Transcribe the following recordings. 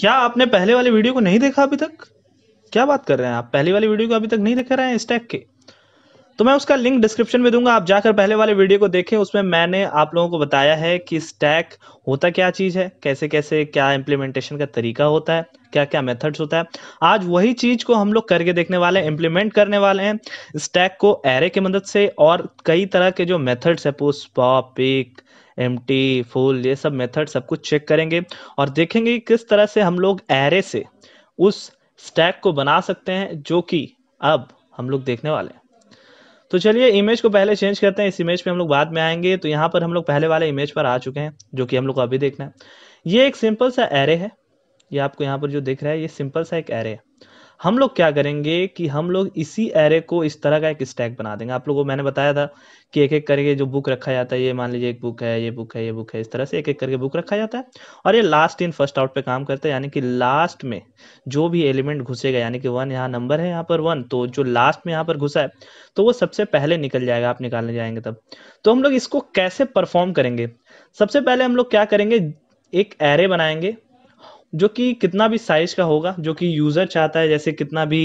क्या आपने पहले वाले वीडियो को नहीं देखा अभी तक क्या बात कर रहे हैं आप पहले वाले वीडियो को अभी तक नहीं देख रहे हैं स्टैक के तो मैं उसका लिंक डिस्क्रिप्शन में दूंगा आप जाकर पहले वाले वीडियो को देखें उसमें मैंने आप लोगों को बताया है कि स्टैक होता क्या चीज़ है कैसे कैसे क्या इम्प्लीमेंटेशन का तरीका होता है क्या क्या मेथड्स होता है आज वही चीज़ को हम लोग करके देखने वाले हैं इम्प्लीमेंट करने वाले हैं स्टैक को एरे की मदद से और कई तरह के जो मेथड्स है पुष्पा पिक एम फुल ये सब मेथड सब कुछ चेक करेंगे और देखेंगे कि किस तरह से हम लोग एरे से उस स्टैक को बना सकते हैं जो कि अब हम लोग देखने वाले हैं तो चलिए इमेज को पहले चेंज करते हैं इस इमेज पे हम लोग बाद में आएंगे तो यहाँ पर हम लोग पहले वाले इमेज पर आ चुके हैं जो कि हम लोग को अभी देखना है ये एक सिंपल सा एरे है ये आपको यहाँ पर जो दिख रहा है ये सिंपल सा एक एरे है हम लोग क्या करेंगे कि हम लोग इसी एरे को इस तरह का एक स्टैक बना देंगे आप लोगों को मैंने बताया था कि एक एक करके जो बुक रखा जाता है ये मान लीजिए एक बुक है ये बुक है ये बुक है इस तरह से एक एक करके बुक रखा जाता है और ये लास्ट इन फर्स्ट आउट पे काम करता है यानी कि लास्ट में जो भी एलिमेंट घुसेगा यानी कि वन यहाँ नंबर है यहाँ पर वन तो जो लास्ट में यहाँ पर घुसा है तो वो सबसे पहले निकल जाएगा आप निकालने जाएंगे तब तो हम लोग इसको कैसे परफॉर्म करेंगे सबसे पहले हम लोग क्या करेंगे एक एरे बनाएंगे जो कि कितना भी साइज का होगा जो कि यूजर चाहता है जैसे कितना भी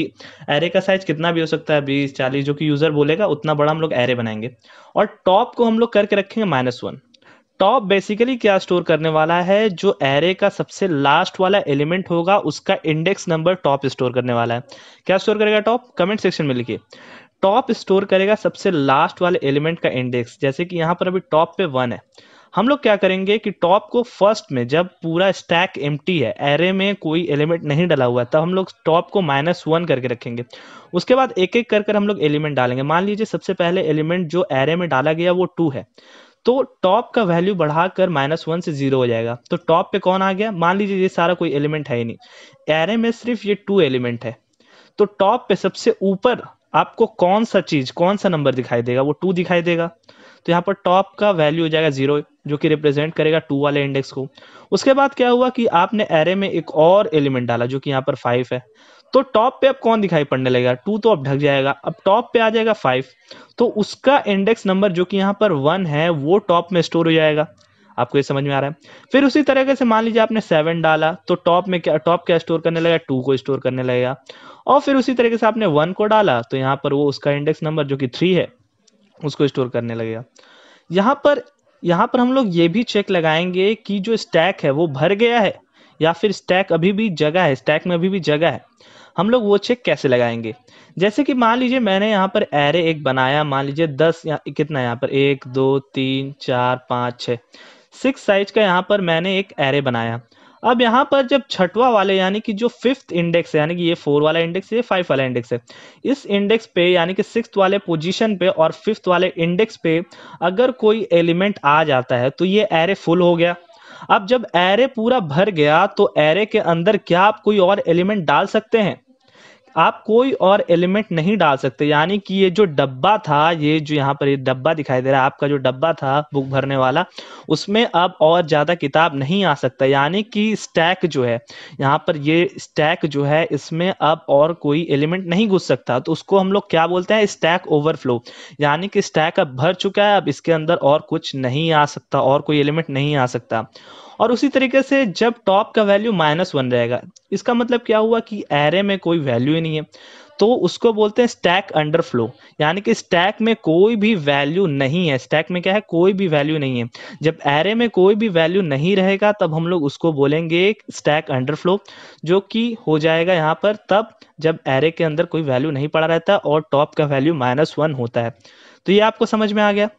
एरे का साइज कितना भी हो सकता है बीस चालीस जो कि यूजर बोलेगा उतना बड़ा हम लोग एरे बनाएंगे और टॉप को हम लोग करके रखेंगे माइनस वन टॉप बेसिकली क्या स्टोर करने वाला है जो एरे का सबसे लास्ट वाला एलिमेंट होगा उसका इंडेक्स नंबर टॉप स्टोर करने वाला है क्या स्टोर करेगा टॉप कमेंट सेक्शन में लिखिए टॉप स्टोर करेगा सबसे लास्ट वाले एलिमेंट का इंडेक्स जैसे कि यहाँ पर अभी टॉप पे वन है हम लोग क्या करेंगे कि टॉप को फर्स्ट में जब पूरा स्टैक एम है एरे में कोई एलिमेंट नहीं डाला हुआ तब हम लोग टॉप को माइनस वन करके रखेंगे उसके बाद एक एक कर कर हम लोग एलिमेंट डालेंगे मान लीजिए सबसे पहले एलिमेंट जो एरे में डाला गया वो टू है तो टॉप का वैल्यू बढ़ाकर माइनस वन से जीरो हो जाएगा तो टॉप पे कौन आ गया मान लीजिए ये सारा कोई एलिमेंट है ही नहीं एरे में सिर्फ ये टू एलिमेंट है तो टॉप पे सबसे ऊपर आपको कौन सा चीज कौन सा नंबर दिखाई देगा वो टू दिखाई देगा तो यहाँ पर टॉप का वैल्यू हो जाएगा जीरो जो कि रिप्रेजेंट करेगा टू वाले इंडेक्स को उसके बाद क्या हुआ कि आपने एरे में एक और एलिमेंट डाला जो कि यहाँ पर फाइव है तो टॉप पे अब कौन दिखाई पड़ने लगेगा टू तो अब ढक जाएगा अब टॉप पे आ जाएगा फाइव तो उसका इंडेक्स नंबर जो कि यहाँ पर वन है वो टॉप में स्टोर हो जाएगा आपको ये समझ में आ रहा है फिर उसी तरीके से मान लीजिए आपने सेवन डाला तो टॉप में क्या टॉप क्या स्टोर करने लगेगा टू को स्टोर करने लगेगा और फिर उसी तरीके से आपने वन को डाला तो यहाँ पर वो उसका इंडेक्स नंबर जो कि थ्री है उसको स्टोर करने लगेगा यहाँ पर यहाँ पर हम लोग ये भी चेक लगाएंगे कि जो स्टैक है वो भर गया है या फिर स्टैक अभी भी जगह है स्टैक में अभी भी जगह है हम लोग वो चेक कैसे लगाएंगे जैसे कि मान लीजिए मैंने यहाँ पर एरे एक बनाया मान लीजिए दस या कितना यहाँ पर एक दो तीन चार पाँच छः सिक्स साइज का यहाँ पर मैंने एक एरे बनाया अब यहाँ पर जब छठवा वाले यानी कि जो फिफ्थ इंडेक्स है यानी कि ये फोर वाला इंडेक्स है ये फाइव वाला इंडेक्स है इस इंडेक्स पे यानी कि सिक्स वाले पोजीशन पे और फिफ्थ वाले इंडेक्स पे अगर कोई एलिमेंट आ जाता है तो ये एरे फुल हो गया अब जब एरे पूरा भर गया तो एरे के अंदर क्या आप कोई और एलिमेंट डाल सकते हैं आप कोई और एलिमेंट नहीं डाल सकते यानी कि ये जो डब्बा था ये जो यहाँ पर ये डब्बा दिखाई दे रहा है आपका जो डब्बा था बुक भरने वाला उसमें अब और ज़्यादा किताब नहीं आ सकता यानी कि स्टैक जो है यहाँ पर ये स्टैक जो है इसमें अब और कोई एलिमेंट नहीं घुस सकता तो उसको हम लोग क्या बोलते हैं स्टैक ओवरफ्लो यानी कि स्टैक अब भर चुका है अब इसके अंदर और कुछ नहीं आ सकता और कोई एलिमेंट नहीं आ सकता और उसी तरीके से जब टॉप का वैल्यू माइनस वन रहेगा इसका मतलब क्या हुआ कि एरे में कोई वैल्यू ही नहीं है तो उसको बोलते हैं स्टैक अंडरफ्लो यानी कि स्टैक में कोई भी वैल्यू नहीं है स्टैक में क्या है कोई भी वैल्यू नहीं है जब एरे में कोई भी वैल्यू नहीं रहेगा तब हम लोग उसको बोलेंगे स्टैक अंडरफ्लो जो कि हो जाएगा यहाँ पर तब जब एरे के अंदर कोई वैल्यू नहीं पड़ा रहता और टॉप का वैल्यू माइनस वन होता है तो ये आपको समझ में आ गया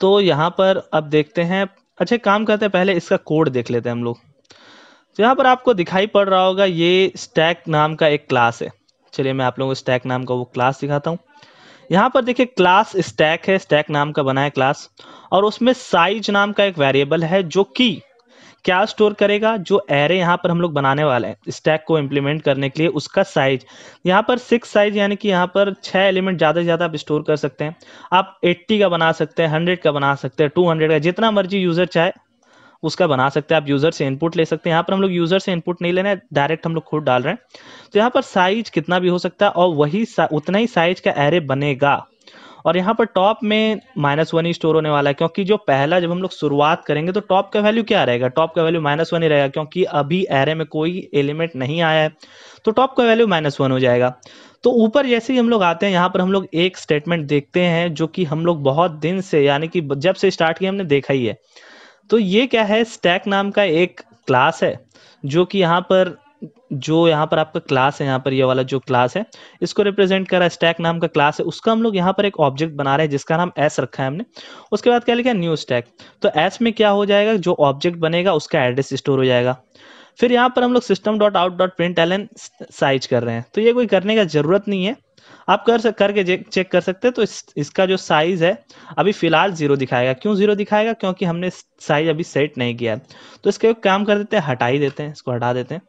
तो यहाँ पर अब देखते हैं अच्छा काम करते हैं पहले इसका कोड देख लेते हैं हम लोग तो यहाँ पर आपको दिखाई पड़ रहा होगा ये स्टैक नाम का एक क्लास है चलिए मैं आप लोगों को स्टैक नाम का वो क्लास दिखाता हूँ यहाँ पर देखिए क्लास स्टैक है स्टैक नाम का बना है क्लास और उसमें साइज नाम का एक वेरिएबल है जो कि क्या स्टोर करेगा जो एरे यहाँ पर हम लोग बनाने वाले हैं स्टैक को इम्प्लीमेंट करने के लिए उसका साइज यहाँ पर सिक्स साइज यानी कि यहाँ पर छः एलिमेंट ज़्यादा से ज़्यादा आप स्टोर कर सकते हैं आप एट्टी का बना सकते हैं हंड्रेड का बना सकते हैं टू हंड्रेड का जितना मर्जी यूज़र चाहे उसका बना सकते हैं आप यूज़र से इनपुट ले सकते हैं यहाँ पर हम लोग यूज़र से इनपुट नहीं लेना है डायरेक्ट हम लोग खुद डाल रहे हैं तो यहाँ पर साइज कितना भी हो सकता है और वही उतना ही साइज का एरे बनेगा और यहाँ पर टॉप में माइनस वन ही स्टोर होने वाला है क्योंकि जो पहला जब हम लोग शुरुआत करेंगे तो टॉप का वैल्यू क्या रहेगा टॉप का वैल्यू माइनस वन ही रहेगा क्योंकि अभी एरे में कोई एलिमेंट नहीं आया है तो टॉप का वैल्यू माइनस वन हो जाएगा तो ऊपर जैसे ही हम लोग आते हैं यहाँ पर हम लोग एक स्टेटमेंट देखते हैं जो कि हम लोग बहुत दिन से यानी कि जब से स्टार्ट किया हमने देखा ही है तो ये क्या है स्टैक नाम का एक क्लास है जो कि यहाँ पर जो यहाँ पर आपका क्लास है यहाँ पर ये यह वाला जो क्लास है इसको रिप्रेजेंट कर रहा है स्टैक नाम का क्लास है उसका हम लोग यहाँ पर एक ऑब्जेक्ट बना रहे हैं जिसका नाम एस रखा है हमने उसके बाद क्या लिखा है न्यू स्टैक तो एस में क्या हो जाएगा जो ऑब्जेक्ट बनेगा उसका एड्रेस स्टोर हो जाएगा फिर यहाँ पर हम लोग system dot out dot print L N size कर रहे हैं तो ये कोई करने का जरूरत नहीं है आप कर सक, करके चेक कर सकते हैं तो इस, इसका जो साइज है अभी फिलहाल जीरो दिखाएगा क्यों जीरो दिखाएगा क्योंकि हमने साइज अभी सेट नहीं किया है तो इसके काम कर देते हैं हटा ही देते हैं इसको हटा देते हैं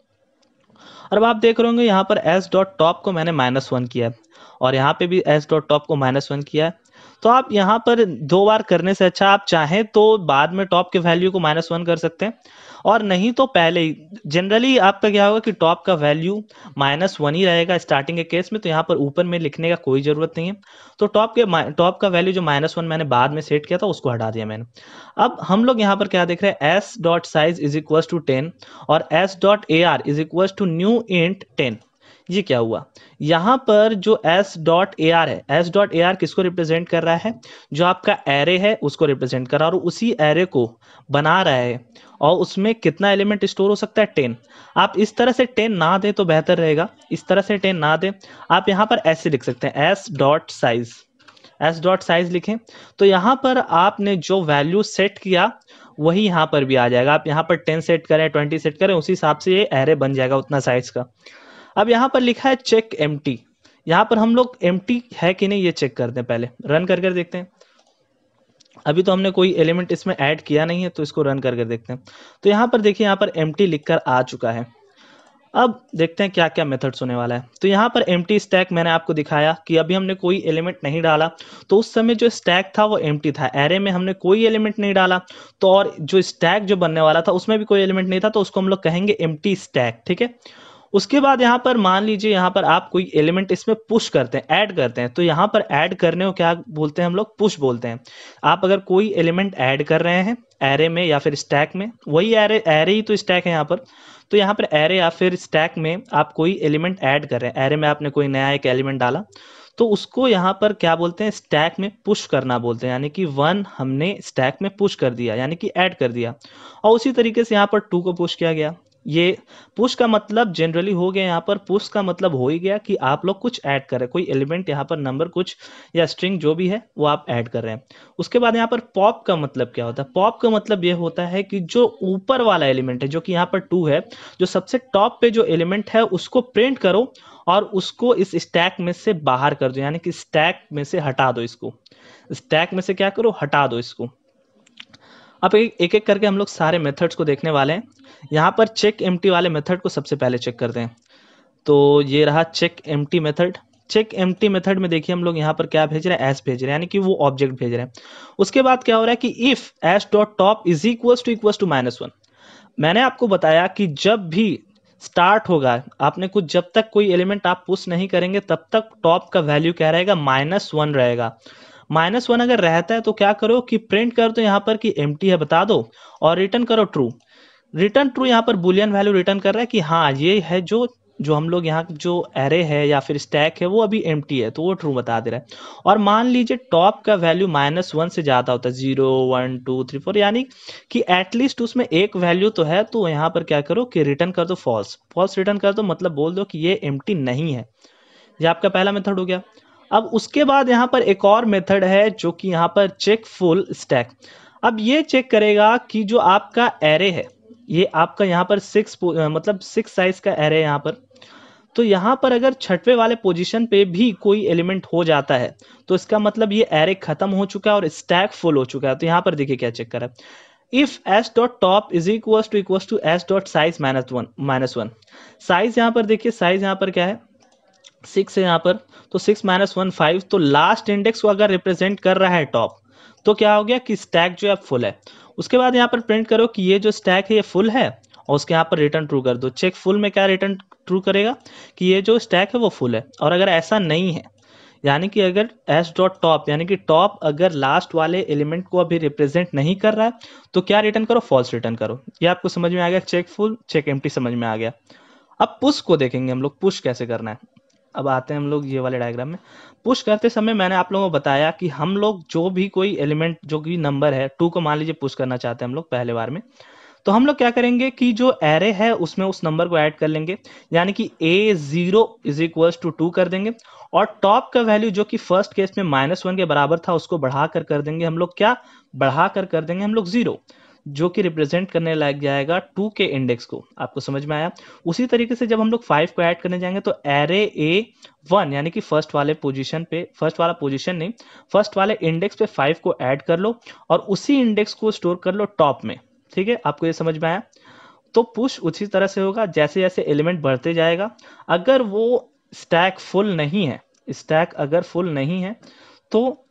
और अब आप देख रहे होंगे यहाँ पर एस डॉट टॉप को मैंने माइनस वन किया है और यहाँ पे भी एस डॉट टॉप को माइनस वन किया है तो आप यहाँ पर दो बार करने से अच्छा आप चाहें तो बाद में टॉप के वैल्यू को माइनस वन कर सकते हैं और नहीं तो पहले ही जनरली आपका क्या होगा कि टॉप का वैल्यू माइनस वन ही रहेगा स्टार्टिंग के केस में तो यहाँ पर ऊपर में लिखने का कोई जरूरत नहीं है तो टॉप के टॉप का वैल्यू जो माइनस वन मैंने बाद में सेट किया था उसको हटा दिया मैंने अब हम लोग यहाँ पर क्या देख रहे हैं S dot size is equal to ten और S dot A R is equal to new int ten ये क्या हुआ यहाँ पर जो एस डॉट ए आर है एस डॉट ए आर किसको रिप्रेजेंट कर रहा है जो आपका एरे है उसको रिप्रेजेंट कर रहा है और उसी एरे को बना रहा है और उसमें कितना एलिमेंट स्टोर हो सकता है टेन आप इस तरह से टेन ना दें तो बेहतर रहेगा इस तरह से टेन ना दें आप यहाँ पर ऐसे लिख सकते हैं S dot size S dot size लिखें तो यहाँ पर आपने जो वैल्यू सेट किया वही यहाँ पर भी आ जाएगा आप यहाँ पर टेन सेट करें ट्वेंटी सेट करें उसी हिसाब से ये एरे बन जाएगा उतना साइज का अब यहाँ पर लिखा है चेक एम टी यहाँ पर हम लोग एम है कि नहीं ये चेक करते हैं पहले रन कर कर देखते हैं अभी तो हमने कोई एलिमेंट इसमें ऐड किया नहीं है तो इसको रन कर कर देखते हैं तो यहाँ पर देखिए यहाँ पर एम लिखकर आ चुका है अब देखते हैं क्या क्या मेथड्स होने वाला है तो यहाँ पर एम स्टैक मैंने आपको दिखाया कि अभी हमने कोई एलिमेंट नहीं डाला तो उस समय जो स्टैक था वो एम था एरे में हमने कोई एलिमेंट नहीं डाला तो और जो स्टैक जो बनने वाला था उसमें भी कोई एलिमेंट नहीं था तो उसको हम लोग कहेंगे एम स्टैक ठीक है उसके बाद यहाँ पर मान लीजिए यहाँ पर आप कोई एलिमेंट इसमें पुश करते हैं ऐड करते हैं तो यहाँ पर ऐड करने को क्या बोलते हैं हम लोग पुश बोलते हैं आप अगर कोई एलिमेंट ऐड कर रहे हैं एरे में या फिर स्टैक में वही एरे एरे ही तो स्टैक है यहाँ पर तो यहाँ पर एरे या फिर स्टैक में आप कोई एलिमेंट ऐड कर रहे हैं एरे में आपने कोई नया एक एलिमेंट डाला तो उसको यहाँ पर क्या बोलते हैं स्टैक में पुश करना बोलते हैं यानी कि वन हमने स्टैक में पुश कर दिया यानी कि ऐड कर दिया और उसी तरीके से यहाँ पर टू को पुश किया गया ये पुश का मतलब जनरली हो गया यहाँ पर पुश का मतलब हो ही गया कि आप लोग कुछ ऐड कर रहे हैं कोई एलिमेंट यहाँ पर नंबर कुछ या स्ट्रिंग जो भी है वो आप ऐड कर रहे हैं उसके बाद यहाँ पर पॉप का मतलब क्या होता है पॉप का मतलब ये होता है कि जो ऊपर वाला एलिमेंट है जो कि यहाँ पर टू है जो सबसे टॉप पे जो एलिमेंट है उसको प्रिंट करो और उसको इस स्टैक में से बाहर कर दो यानी कि स्टैक में से हटा दो इसको स्टैक में से क्या करो हटा दो इसको अब एक एक करके हम लोग सारे मेथड्स को देखने वाले हैं यहाँ पर चेक एम वाले मेथड को सबसे पहले चेक करते हैं तो ये रहा check M method check M method में देखिए हम लोग यहाँ पर क्या भेज रहे हैं एस भेज रहे हैं यानी कि वो ऑब्जेक्ट भेज रहे हैं उसके बाद क्या हो रहा है कि if S dot top is equal to equal to minus one मैंने आपको बताया कि जब भी स्टार्ट होगा आपने कुछ जब तक कोई एलिमेंट आप पुश नहीं करेंगे तब तक टॉप का वैल्यू क्या रहेगा माइनस वन रहेगा माइनस वन अगर रहता है तो क्या करो कि प्रिंट कर दो यहाँ पर कि एम है बता दो और रिटर्न करो ट्रू रिटर्न ट्रू यहाँ पर बुलियन वैल्यू रिटर्न कर रहा है कि हाँ ये है जो जो हम लोग यहाँ जो एरे है या फिर स्टैक है वो अभी एम है तो वो ट्रू बता दे रहा है और मान लीजिए टॉप का वैल्यू माइनस वन से ज़्यादा होता है zero one two three four यानी कि एटलीस्ट उसमें एक वैल्यू तो है तो यहाँ पर क्या करो कि रिटर्न कर दो फॉल्स फॉल्स रिटर्न कर दो मतलब बोल दो कि ये एम नहीं है ये आपका पहला मेथड हो गया अब उसके बाद यहाँ पर एक और मेथड है जो कि यहाँ पर चेक फुल स्टैक अब ये चेक करेगा कि जो आपका एरे है ये आपका यहाँ पर सिक्स मतलब सिक्स साइज का एरे है यहाँ पर तो यहाँ पर अगर छठवे वाले पोजीशन पे भी कोई एलिमेंट हो जाता है तो इसका मतलब ये एरे खत्म हो चुका है और स्टैक फुल हो चुका है तो यहाँ पर देखिए क्या चेक करें if S dot top is equal to equal to S dot size minus one minus one size यहाँ पर देखिए साइज यहाँ पर क्या है सिक्स है यहाँ पर तो सिक्स माइनस वन फाइव तो लास्ट इंडेक्स को अगर रिप्रेजेंट कर रहा है टॉप तो क्या हो गया कि स्टैक जो है फुल है उसके बाद यहाँ पर प्रिंट करो कि ये जो स्टैक है ये फुल है और उसके यहाँ पर रिटर्न ट्रू कर दो चेक फुल में क्या रिटर्न ट्रू करेगा कि ये जो स्टैक है वो फुल है और अगर ऐसा नहीं है यानी कि अगर एस डॉट टॉप यानी कि टॉप अगर लास्ट वाले एलिमेंट को अभी रिप्रेजेंट नहीं कर रहा है तो क्या रिटर्न करो फॉल्स रिटर्न करो ये आपको समझ में आ गया चेक फुल चेक एम्प्टी समझ में आ गया अब पुश को देखेंगे हम लोग पुश कैसे करना है अब आते हैं हम लोग ये वाले डायग्राम में पुश करते समय मैंने आप लोगों को बताया कि हम लोग जो भी कोई एलिमेंट जो भी नंबर है टू को मान लीजिए पुश करना चाहते हैं हम लोग पहले बार में तो हम लोग क्या करेंगे कि जो एरे है उसमें उस नंबर को ऐड कर लेंगे यानी कि A zero is equal to two कर देंगे और टॉप का वैल्यू जो कि फर्स्ट केस में माइनस वन के बराबर था उसको बढ़ाकर कर देंगे हम लोग क्या बढ़ाकर कर देंगे हम लोग जीरो जो कि रिप्रेजेंट करने लग जाएगा टू के इंडेक्स को आपको समझ में आया उसी तरीके से जब हम लोग फाइव को ऐड करने जाएंगे तो एरे ए वन यानी कि फर्स्ट वाले पोजीशन पे फर्स्ट वाला पोजीशन नहीं फर्स्ट वाले इंडेक्स पे फाइव को ऐड कर लो और उसी इंडेक्स को स्टोर कर लो टॉप में ठीक है आपको ये समझ में आया तो पुश उसी तरह से होगा जैसे जैसे एलिमेंट बढ़ते जाएगा अगर वो स्टैक फुल नहीं है स्टैक अगर फुल नहीं है तो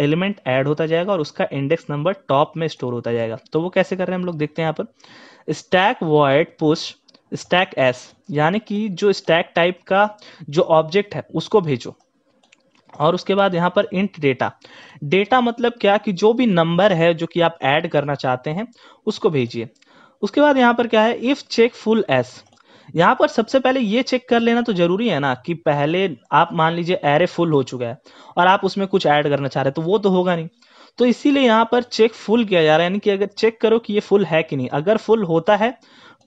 एलिमेंट ऐड होता जाएगा और उसका इंडेक्स नंबर टॉप में स्टोर होता जाएगा तो वो कैसे कर रहे हैं हम लोग देखते हैं यहाँ पर stack void push stack S यानी कि जो स्टैक टाइप का जो ऑब्जेक्ट है उसको भेजो और उसके बाद यहाँ पर इंट डेटा डेटा मतलब क्या कि जो भी नंबर है जो कि आप ऐड करना चाहते हैं उसको भेजिए उसके बाद यहाँ पर क्या है इफ चेक फुल एस यहाँ पर सबसे पहले ये चेक कर लेना तो जरूरी है ना कि पहले आप मान लीजिए एरे फुल हो चुका है और आप उसमें कुछ ऐड करना चाह रहे तो वो तो होगा नहीं तो इसीलिए यहाँ पर चेक फुल किया जा रहा है यानी कि अगर चेक करो कि ये फुल है कि नहीं अगर फुल होता है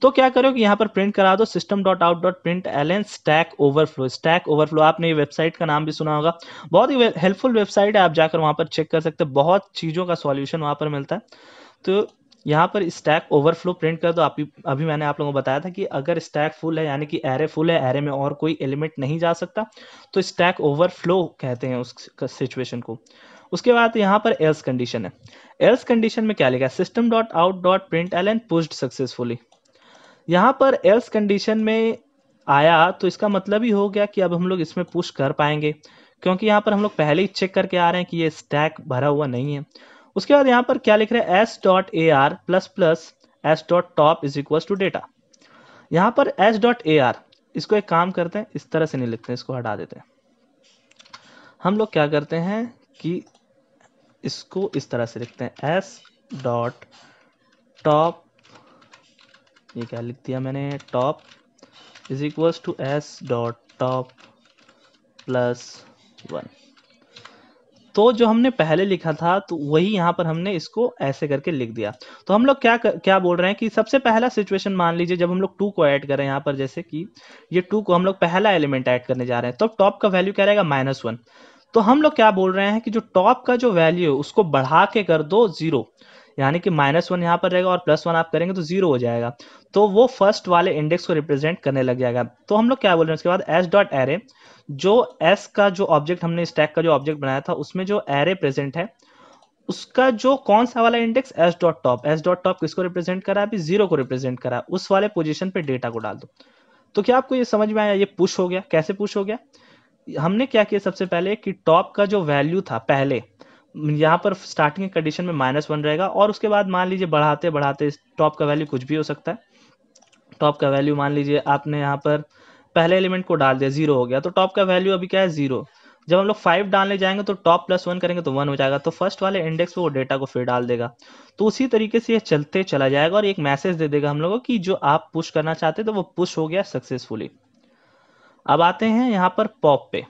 तो क्या करो कि यहाँ पर प्रिंट करा दो system dot out dot print L N stack overflow stack overflow आपने ये वेबसाइट का नाम भी सुना होगा बहुत ही हेल्पफुल वेबसाइट है आप जाकर वहाँ पर चेक कर सकते हैं बहुत चीज़ों का सॉल्यूशन वहाँ पर मिलता है तो यहाँ पर स्टैक ओवरफ्लो प्रिंट कर दो अभी अभी मैंने आप लोगों को बताया था कि अगर स्टैक फुल है यानी कि एरे फुल है एरे में और कोई एलिमेंट नहीं जा सकता तो स्टैक ओवरफ्लो कहते हैं उस सिचुएशन को उसके बाद यहाँ पर एल्स कंडीशन है एल्स कंडीशन में क्या लिखा है system dot out dot print L end pushed successfully यहाँ पर एल्स कंडीशन में आया तो इसका मतलब ही हो गया कि अब हम लोग इसमें पुश कर पाएंगे क्योंकि यहाँ पर हम लोग पहले ही चेक करके आ रहे हैं कि ये स्टैक भरा हुआ नहीं है उसके बाद यहाँ पर क्या लिख रहे हैं S dot A R plus plus S dot top is equal to data यहाँ पर एस डॉट ए आर इसको एक काम करते हैं इस तरह से नहीं लिखते हैं इसको हटा देते हैं हम लोग क्या करते हैं कि इसको इस तरह से लिखते हैं एस डॉट टॉप ये क्या लिख दिया मैंने top is equal to S dot top plus one तो जो हमने पहले लिखा था तो वही यहाँ पर हमने इसको ऐसे करके लिख दिया तो हम लोग क्या क्या बोल रहे हैं कि सबसे पहला सिचुएशन मान लीजिए जब हम लोग टू को ऐड करें यहाँ पर जैसे कि ये टू को हम लोग पहला एलिमेंट ऐड करने जा रहे हैं तो टॉप का वैल्यू क्या रहेगा माइनस वन तो हम लोग क्या बोल रहे हैं कि जो टॉप का जो वैल्यू है उसको बढ़ा के कर दो जीरो यानी कि माइनस वन यहाँ पर रहेगा और प्लस वन आप करेंगे तो जीरो हो जाएगा तो वो फर्स्ट वाले इंडेक्स को रिप्रेजेंट करने लग जाएगा तो हम लोग क्या बोल रहे हैं उसके बाद एस डॉट एरे जो एस का जो ऑब्जेक्ट हमने स्टैक का जो ऑब्जेक्ट बनाया था उसमें जो एरे प्रेजेंट है उसका जो कौन सा वाला index S dot top S dot top किसको रिप्रेजेंट करा है अभी जीरो को रिप्रेजेंट करा है उस वाले पोजिशन पे डेटा को डाल दो तो क्या आपको ये समझ में आया ये पुश हो गया कैसे पुश हो गया हमने क्या किया सबसे पहले कि टॉप का जो वैल्यू था पहले यहाँ पर स्टार्टिंग कंडीशन में माइनस वन रहेगा और उसके बाद मान लीजिए बढ़ाते बढ़ाते टॉप का वैल्यू कुछ भी हो सकता है टॉप का वैल्यू मान लीजिए आपने यहाँ पर पहले एलिमेंट को डाल दिया जीरो हो गया तो टॉप का वैल्यू अभी क्या है जीरो जब हम लोग फाइव डालने जाएंगे तो टॉप प्लस वन करेंगे तो वन हो जाएगा तो फर्स्ट वाले इंडेक्स पे वो डेटा को फिर डाल देगा तो उसी तरीके से ये चलते चला जाएगा और एक मैसेज दे देगा हम लोगों को कि जो आप पुश करना चाहते तो वो पुश हो गया सक्सेसफुली अब आते हैं यहाँ पर पॉप पे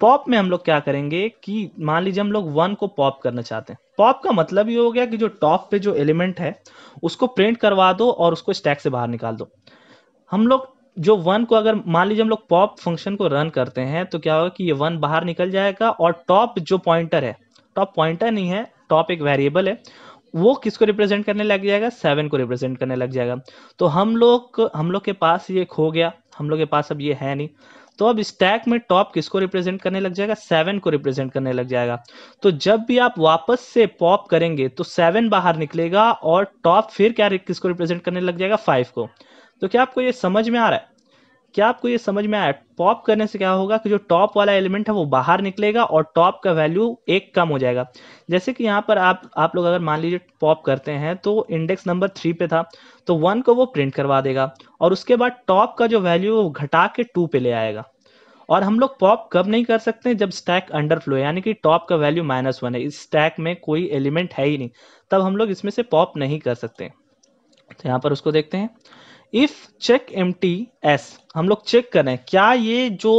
पॉप में हम लोग क्या करेंगे कि मान लीजिए हम लोग वन को पॉप करना चाहते हैं पॉप का मतलब ये हो गया कि जो टॉप पे जो एलिमेंट है उसको प्रिंट करवा दो और उसको स्टैक से बाहर निकाल दो हम लोग जो वन को अगर मान लीजिए हम लोग पॉप फंक्शन को रन करते हैं तो क्या होगा कि ये वन बाहर निकल जाएगा और टॉप जो पॉइंटर है टॉप पॉइंटर नहीं है टॉप एक वेरिएबल है वो किसको रिप्रेजेंट करने लग जाएगा सेवन को रिप्रेजेंट करने लग जाएगा तो हम लोग हम लोग के पास ये खो गया हम लोग के पास अब ये है नहीं तो अब स्टैक में टॉप किसको रिप्रेजेंट करने लग जाएगा सेवन को रिप्रेजेंट करने लग जाएगा तो जब भी आप वापस से पॉप करेंगे तो सेवन बाहर निकलेगा और टॉप फिर क्या किसको रिप्रेजेंट करने लग जाएगा फाइव को तो क्या आपको ये समझ में आ रहा है क्या आपको ये समझ में आया पॉप करने से क्या होगा कि जो टॉप वाला एलिमेंट है वो बाहर निकलेगा और टॉप का वैल्यू एक कम हो जाएगा जैसे कि यहाँ पर आप आप लोग अगर मान लीजिए पॉप करते हैं तो इंडेक्स नंबर थ्री पे था तो वन को वो प्रिंट करवा देगा और उसके बाद टॉप का जो वैल्यू वो घटा के टू पे ले आएगा और हम लोग पॉप कब नहीं कर सकते जब स्टैक अंडरफ्लो यानी कि टॉप का वैल्यू माइनस वन है इस स्टैक में कोई एलिमेंट है ही नहीं तब हम लोग इसमें से पॉप नहीं कर सकते तो यहाँ पर उसको देखते हैं if check empty S हम लोग चेक करें क्या ये जो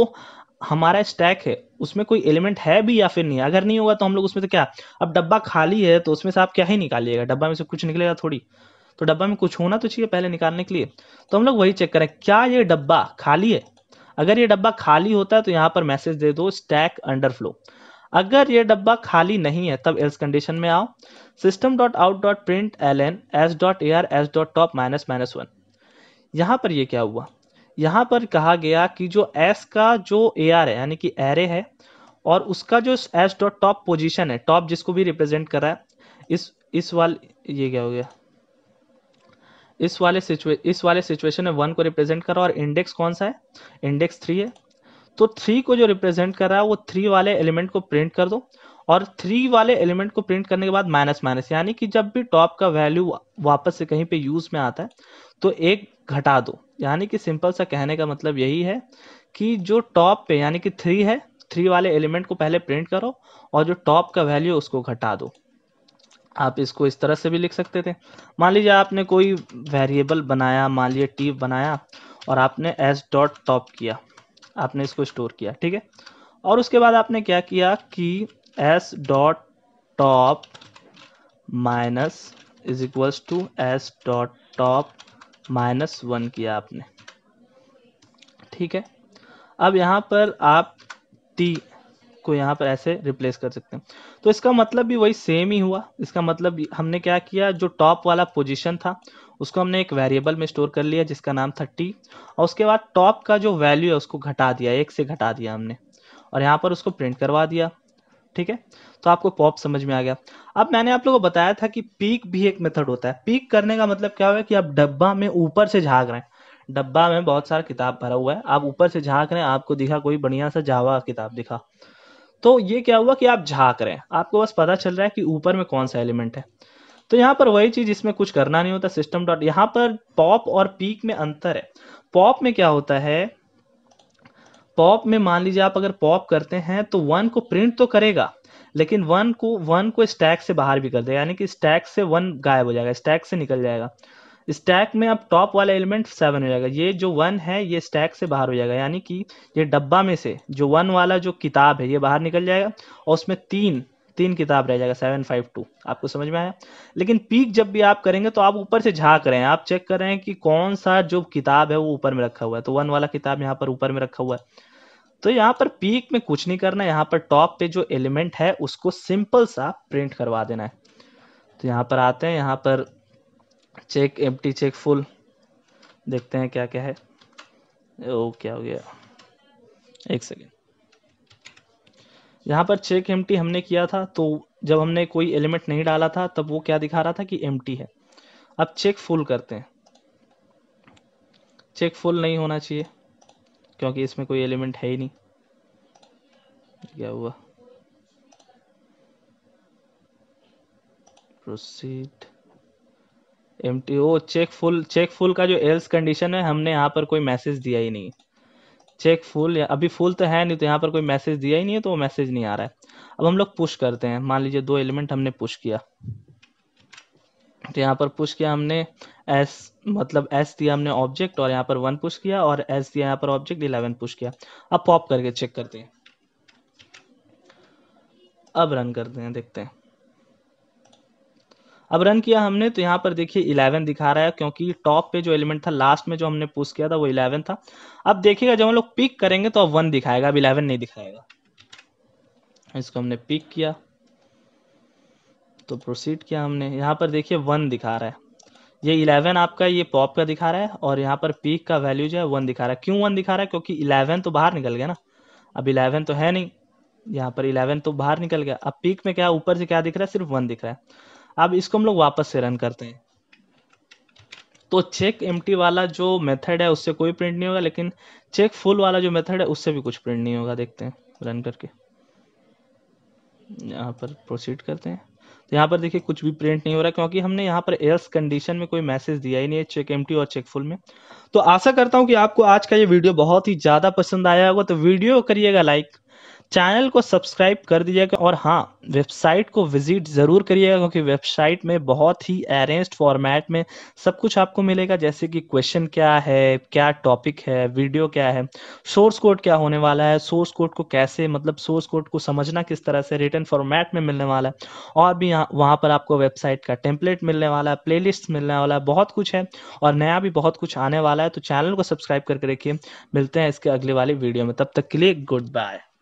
हमारा स्टैक है उसमें कोई एलिमेंट है भी या फिर नहीं अगर नहीं होगा तो हम लोग उसमें से क्या अब डब्बा खाली है तो उसमें से आप क्या ही निकालिएगा डब्बा में से कुछ निकलेगा थोड़ी तो डब्बा में कुछ होना तो चाहिए पहले निकालने के लिए तो हम लोग वही चेक करें क्या ये डब्बा खाली है अगर ये डब्बा खाली होता है तो यहाँ पर मैसेज दे दो स्टैक अंडरफ्लो अगर ये डब्बा खाली नहीं है तब एल्स कंडीशन में आओ system dot out dot print L N S dot A R S dot top minus minus one यहाँ पर ये क्या हुआ यहाँ पर कहा गया कि जो एस का जो ए आर है यानी कि एरे है और उसका जो एस डॉट टॉप पोजिशन है टॉप जिसको भी रिप्रेजेंट कर रहा है इस इस वाले ये क्या हो गया इस वाले सिचुए इस वाले सिचुएशन में वन को रिप्रेजेंट कर रहा है और इंडेक्स कौन सा है इंडेक्स थ्री है तो थ्री को जो रिप्रेजेंट कर रहा है वो थ्री वाले एलिमेंट को प्रिंट कर दो और थ्री वाले एलिमेंट को प्रिंट करने के बाद माइनस माइनस यानी कि जब भी टॉप का वैल्यू वापस से कहीं पे यूज में आता है तो एक घटा दो यानी कि सिंपल सा कहने का मतलब यही है कि जो टॉप पे यानी कि थ्री है थ्री वाले एलिमेंट को पहले प्रिंट करो और जो टॉप का वैल्यू उसको घटा दो आप इसको इस तरह से भी लिख सकते थे मान लीजिए आपने कोई वेरिएबल बनाया मान लीजिए टीप बनाया और आपने एस डॉट टॉप किया आपने इसको स्टोर किया ठीक है और उसके बाद आपने क्या किया कि s dot top minus is equals to S dot top minus one किया आपने ठीक है अब यहाँ पर आप टी को यहाँ पर ऐसे रिप्लेस कर सकते हैं तो इसका मतलब भी वही सेम ही हुआ इसका मतलब हमने क्या किया जो टॉप वाला पोजीशन था उसको हमने एक वेरिएबल में स्टोर कर लिया जिसका नाम था टी और उसके बाद टॉप का जो वैल्यू है उसको घटा दिया एक से घटा दिया हमने और यहाँ पर उसको प्रिंट करवा दिया ठीक है तो आपको पॉप समझ में आ गया अब मैंने आप लोगों को बताया था कि पीक भी एक मेथड होता है पीक करने का मतलब क्या हुआ कि आप डब्बा में ऊपर से झाँक रहे हैं डब्बा में बहुत सारा किताब भरा हुआ है आप ऊपर से झाक रहे हैं आपको दिखा कोई बढ़िया सा जावा किताब दिखा तो ये क्या हुआ कि आप झाक रहे हैं आपको बस पता चल रहा है कि ऊपर में कौन सा एलिमेंट है तो यहाँ पर वही चीज इसमें कुछ करना नहीं होता सिस्टम डॉट यहाँ पर पॉप और पीक में अंतर है पॉप में क्या होता है पॉप में मान लीजिए आप अगर पॉप करते हैं तो वन को प्रिंट तो करेगा लेकिन वन को वन को स्टैक से बाहर भी कर देगा यानी कि स्टैक से वन गायब हो जाएगा स्टैक से निकल जाएगा स्टैक में अब टॉप वाला एलिमेंट सेवन हो जाएगा ये जो वन है ये स्टैक से बाहर हो जाएगा यानी कि ये डब्बा में से जो वन वाला जो किताब है ये बाहर निकल जाएगा और उसमें तीन तीन किताब रह जाएगा सेवन फाइव टू आपको समझ में आया लेकिन पीक जब भी आप करेंगे तो आप ऊपर से झाँक रहे हैं आप चेक कर रहे हैं कि कौन सा जो किताब है वो ऊपर में रखा हुआ है तो वन वाला किताब यहाँ पर ऊपर में रखा हुआ है तो यहाँ पर पीक में कुछ नहीं करना यहाँ पर टॉप पे जो एलिमेंट है उसको सिंपल सा प्रिंट करवा देना है तो यहाँ पर आते हैं यहाँ पर चेक एम चेक फुल देखते हैं क्या क्या है ओ क्या हो गया एक सेकेंड यहाँ पर चेक एम हमने किया था तो जब हमने कोई एलिमेंट नहीं डाला था तब वो क्या दिखा रहा था कि एम है अब चेक फुल करते हैं चेक फुल नहीं होना चाहिए क्योंकि इसमें कोई एलिमेंट है ही नहीं क्या हुआ proceed M O check full check full का जो एल्स कंडीशन है हमने यहाँ पर कोई मैसेज दिया ही नहीं चेक फुल अभी फुल तो है नहीं तो यहाँ पर कोई मैसेज दिया ही नहीं है तो वो मैसेज नहीं आ रहा है अब हम लोग पुश करते हैं मान लीजिए दो एलिमेंट हमने पुश किया तो यहाँ पर पुश किया हमने एस मतलब एस दिया हमने ऑब्जेक्ट और यहाँ पर वन पुश किया और एस दिया यहाँ पर ऑब्जेक्ट इलेवन पुश किया अब पॉप करके चेक करते हैं अब रन करते हैं देखते हैं अब रन किया हमने तो यहाँ पर देखिए इलेवन दिखा रहा है क्योंकि टॉप पे जो एलिमेंट था लास्ट में जो हमने पुश किया था वो इलेवन था अब देखिएगा जब हम लोग पिक करेंगे तो अब वन दिखाएगा अब इलेवन नहीं दिखाएगा इसको हमने पिक किया तो प्रोसीड किया हमने यहाँ पर देखिए वन दिखा रहा है ये इलेवन आपका ये पॉप का दिखा रहा है और यहाँ पर पीक का वैल्यू जो है वन दिखा रहा है क्यों वन दिखा रहा है क्योंकि इलेवन तो बाहर निकल गया ना अब इलेवन तो है नहीं यहाँ पर इलेवन तो बाहर निकल गया अब पीक में क्या ऊपर से क्या दिख रहा है सिर्फ वन दिख रहा है अब इसको हम लोग वापस से रन करते हैं तो चेक एम वाला जो मेथड है उससे कोई प्रिंट नहीं होगा लेकिन चेक फुल वाला जो मेथड है उससे भी कुछ प्रिंट नहीं होगा देखते हैं रन करके यहाँ पर प्रोसीड करते हैं तो यहाँ पर देखिए कुछ भी प्रिंट नहीं हो रहा क्योंकि हमने यहाँ पर एयर्स कंडीशन में कोई मैसेज दिया ही नहीं है चेक एम और चेक फुल में तो आशा करता हूँ कि आपको आज का ये वीडियो बहुत ही ज़्यादा पसंद आया होगा तो वीडियो करिएगा लाइक चैनल को सब्सक्राइब कर दीजिएगा और हाँ वेबसाइट को विजिट ज़रूर करिएगा क्योंकि वेबसाइट में बहुत ही अरेंज फॉर्मेट में सब कुछ आपको मिलेगा जैसे कि क्वेश्चन क्या है क्या टॉपिक है वीडियो क्या है सोर्स कोड क्या होने वाला है सोर्स कोड को कैसे मतलब सोर्स कोड को समझना किस तरह से रिटर्न फॉर्मेट में मिलने वाला है और भी वहाँ पर आपको वेबसाइट का टेम्पलेट मिलने वाला है प्ले मिलने वाला है बहुत कुछ है और नया भी बहुत कुछ आने वाला है तो चैनल को सब्सक्राइब करके रखिए मिलते हैं इसके अगले वाले वीडियो में तब तक के लिए गुड बाय